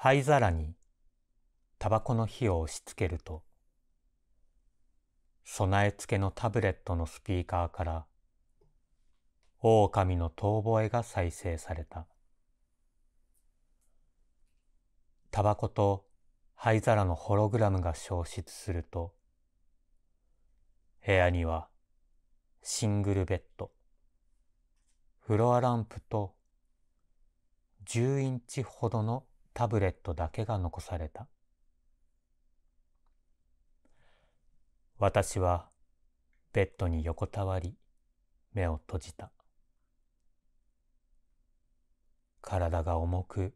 灰皿にタバコの火を押し付けると、備え付けのタブレットのスピーカーから、狼の遠吠えが再生された。タバコと灰皿のホログラムが消失すると、部屋にはシングルベッド、フロアランプと10インチほどのタブレットだけが残された。私はベッドに横たわり目を閉じた。体が重く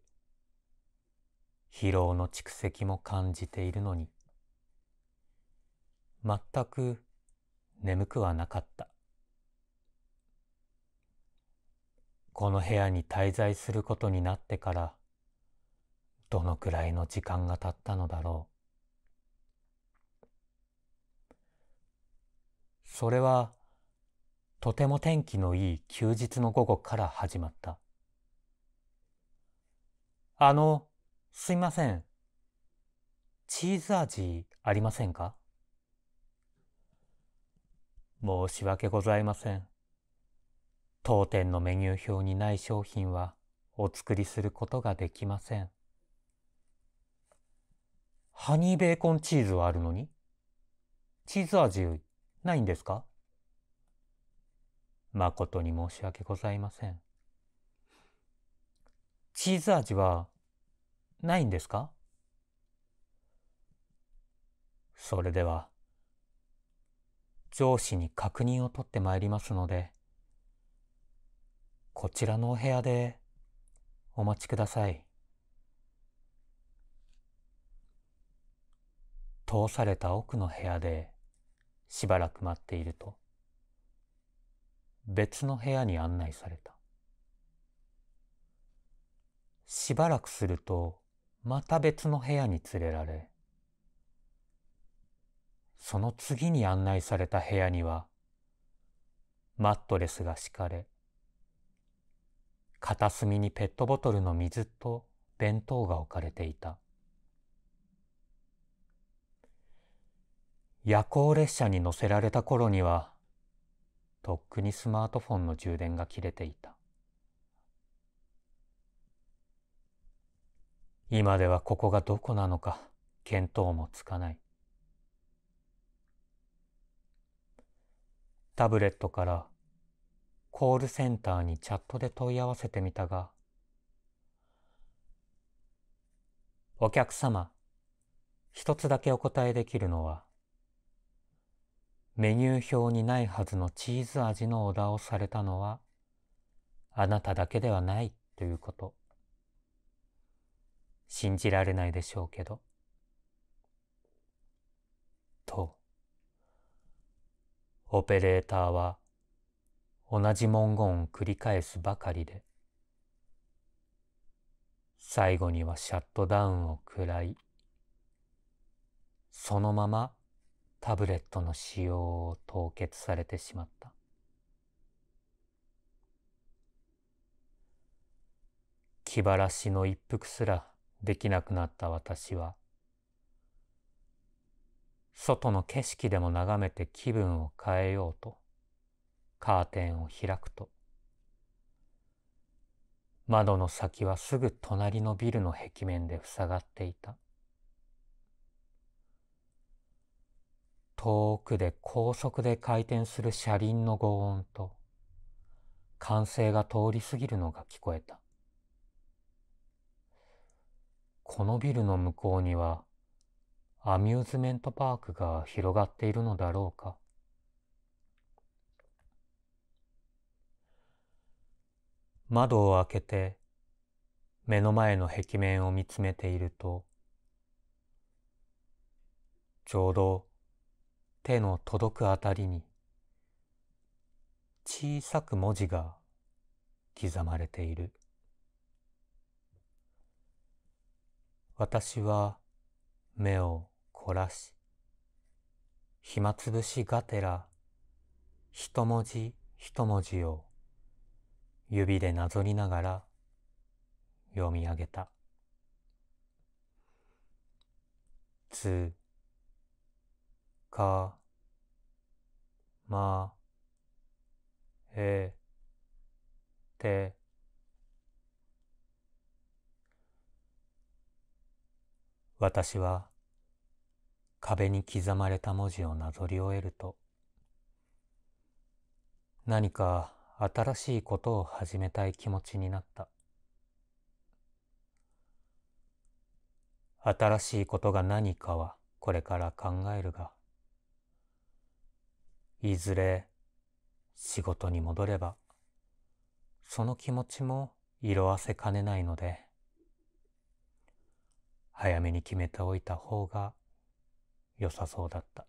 疲労の蓄積も感じているのに全く眠くはなかった。この部屋に滞在することになってからどのくらいの時間が経ったのだろう。それは、とても天気のいい休日の午後から始まった。あの、すいません。チーズ味ありませんか申し訳ございません。当店のメニュー表にない商品はお作りすることができません。ハニーベーコンチーズはあるのにチーズ味ないんですか誠に申し訳ございません。チーズ味はないんですかそれでは上司に確認を取ってまいりますのでこちらのお部屋でお待ちください。通された奥の部屋でしばらく待っていると別の部屋に案内されたしばらくするとまた別の部屋に連れられその次に案内された部屋にはマットレスが敷かれ片隅にペットボトルの水と弁当が置かれていた夜行列車に乗せられた頃にはとっくにスマートフォンの充電が切れていた今ではここがどこなのか見当もつかないタブレットからコールセンターにチャットで問い合わせてみたがお客様一つだけお答えできるのはメニュー表にないはずのチーズ味のオーダーをされたのは、あなただけではないということ。信じられないでしょうけど。と、オペレーターは同じ文言を繰り返すばかりで、最後にはシャットダウンを喰らい、そのままタブレットの使用を凍結されてしまった。気晴らしの一服すらできなくなった私は、外の景色でも眺めて気分を変えようと、カーテンを開くと、窓の先はすぐ隣のビルの壁面で塞がっていた。遠くで高速で回転する車輪の轟音と、歓声が通り過ぎるのが聞こえた。このビルの向こうには、アミューズメントパークが広がっているのだろうか。窓を開けて、目の前の壁面を見つめていると、ちょうど手の届くあたりに小さく文字が刻まれている私は目を凝らし暇つぶしがてら一文字一文字を指でなぞりながら読み上げた。つかまえて私は壁に刻まれた文字をなぞり終えると何か新しいことを始めたい気持ちになった新しいことが何かはこれから考えるがいずれ仕事に戻れば、その気持ちも色あせかねないので、早めに決めておいた方が良さそうだった。